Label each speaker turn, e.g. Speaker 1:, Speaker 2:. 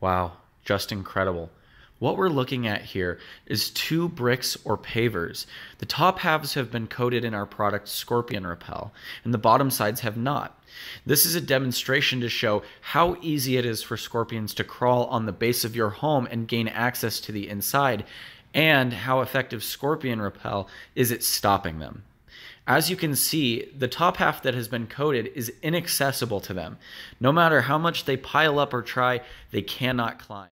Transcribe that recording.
Speaker 1: Wow, just incredible. What we're looking at here is two bricks or pavers. The top halves have been coated in our product Scorpion Repel, and the bottom sides have not. This is a demonstration to show how easy it is for scorpions to crawl on the base of your home and gain access to the inside, and how effective Scorpion Repel is at stopping them. As you can see, the top half that has been coated is inaccessible to them. No matter how much they pile up or try, they cannot climb.